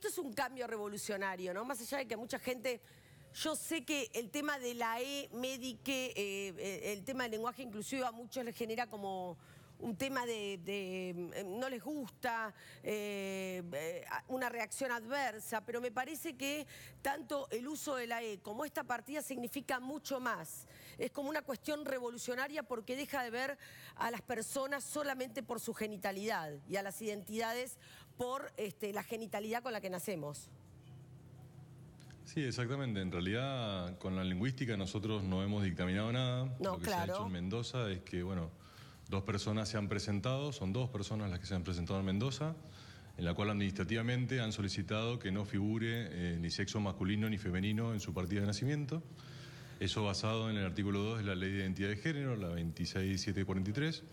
esto es un cambio revolucionario, ¿no? Más allá de que mucha gente... Yo sé que el tema de la E, Medique, eh, eh, el tema del lenguaje inclusivo a muchos les genera como un tema de, eh, no les gusta, eh, eh, una reacción adversa, pero me parece que tanto el uso de la E como esta partida significa mucho más. Es como una cuestión revolucionaria porque deja de ver a las personas solamente por su genitalidad y a las identidades por este, la genitalidad con la que nacemos. Sí, exactamente. En realidad, con la lingüística nosotros no hemos dictaminado nada. Lo que se ha hecho en Mendoza es que, bueno, Dos personas se han presentado, son dos personas las que se han presentado en Mendoza, en la cual administrativamente han solicitado que no figure eh, ni sexo masculino ni femenino en su partida de nacimiento. Eso basado en el artículo 2 de la Ley de Identidad de Género, la 26743.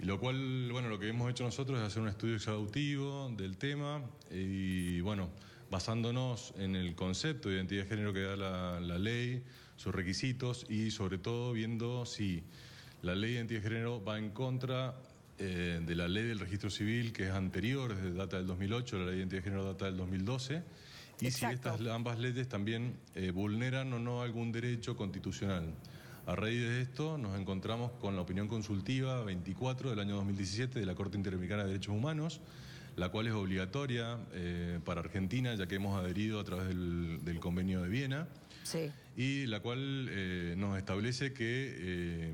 Y lo cual, bueno, lo que hemos hecho nosotros es hacer un estudio exhaustivo del tema y, bueno, basándonos en el concepto de identidad de género que da la ley, sus requisitos y, sobre todo, viendo si la ley de identidad de género va en contra eh, de la ley del registro civil, que es anterior, desde data del 2008, la ley de identidad de género data del 2012, y si estas ambas leyes también eh, vulneran o no algún derecho constitucional. A raíz de esto nos encontramos con la opinión consultiva 24 del año 2017 de la Corte Interamericana de Derechos Humanos, la cual es obligatoria eh, para Argentina, ya que hemos adherido a través del, convenio de Viena, sí. y la cual nos establece que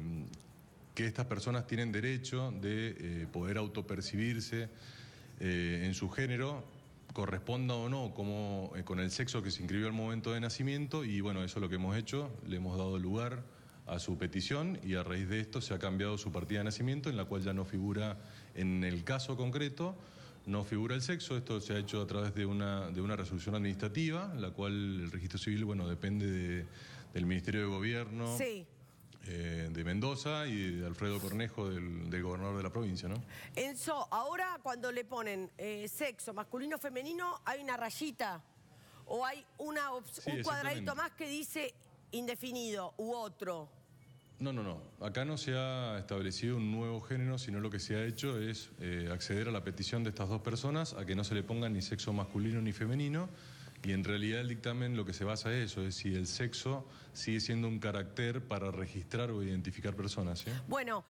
que estas personas tienen derecho de eh, poder autopercibirse eh, en su género, corresponda o no como, eh, con el sexo que se inscribió al momento de nacimiento, y bueno, eso es lo que hemos hecho, le hemos dado lugar a su petición y a raíz de esto se ha cambiado su partida de nacimiento, en la cual ya no figura, en el caso concreto, no figura el sexo, esto se ha hecho a través de una, de una resolución administrativa, la cual el registro civil, bueno, depende del Ministerio de Gobierno. Sí. Eh, de Mendoza y de Alfredo Cornejo, del, gobernador de la provincia, ¿no? Enzo, ahora cuando le ponen eh, sexo masculino femenino, hay una rayita o hay un cuadradito más que dice indefinido u otro. No, no, no. Acá no se ha establecido un nuevo género, sino lo que se ha hecho es eh, acceder a la petición de estas dos personas a que no se le ponga ni sexo masculino ni femenino y en realidad el dictamen lo que se basa es eso, es si el sexo sigue siendo un carácter para registrar o identificar personas. Bueno.